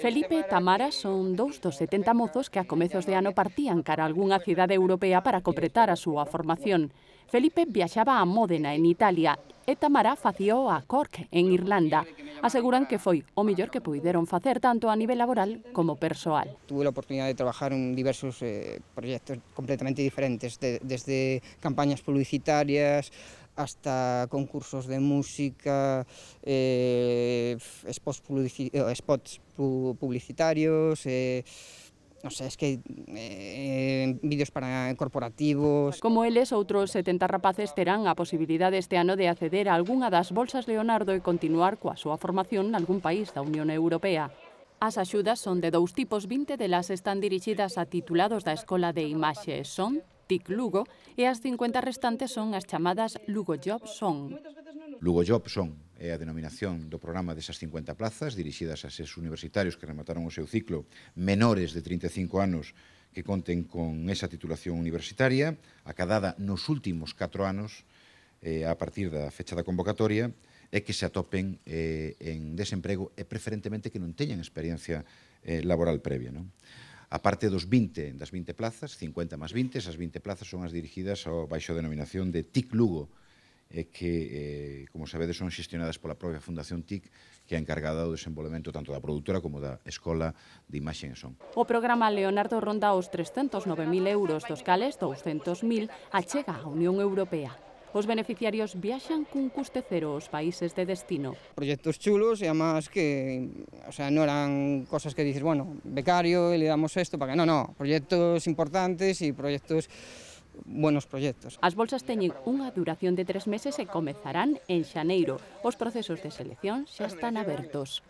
Felipe e Tamara son dous dos 70 mozos que a comezos de ano partían cara a algunha cidade europea para completar a súa formación. Felipe viaxaba a Módena, en Italia, e Tamara facío a Cork, en Irlanda. Aseguran que foi o mellor que puideron facer tanto a nivel laboral como persoal. Tuve a oportunidade de trabajar en diversos eh, proxectos completamente diferentes, de, desde campañas publicitarias hasta concursos de música, eh, spots, publici eh, spots pu publicitarios, eh, non sei, es que eh, vídeos para corporativos... Como eles, outros 70 rapaces terán a posibilidade este ano de acceder a algunha das bolsas Leonardo e continuar coa súa formación en algún país da Unión Europea. As axudas son de dous tipos, 20 delas están dirixidas a titulados da Escola de Imaxe. Son TIC Lugo e as 50 restantes son as chamadas Lugo Job Son. Lugo Job Son é a denominación do programa desas 50 plazas dirixidas a ses universitarios que remataron o seu ciclo menores de 35 anos que conten con esa titulación universitaria acadada nos últimos 4 anos eh, a partir da fecha da convocatoria é que se atopen eh, en desemprego e preferentemente que non teñan experiencia eh, laboral previa. Non? A parte dos 20, das 20 plazas, 50 máis 20, esas 20 plazas son as dirigidas ao baixo denominación de TIC Lugo, eh, que, eh, como sabedes, son xestionadas pola propia Fundación TIC, que é encargada do desenvolvemento tanto da produtora como da Escola de Imaxe e Son. O programa Leonardo ronda os 309.000 euros, dos cales 200.000 achega a Unión Europea. Os beneficiarios viaxan cun custe cero aos países de destino. Proyectos chulos e a máis que, o sea, non eran cosas que dices, bueno, becario e le damos esto para que... non, non, proyectos importantes e proyectos buenos proxectos. As bolsas teñen unha duración de tres meses e comezarán en xaneiro. Os procesos de selección xa están abertos.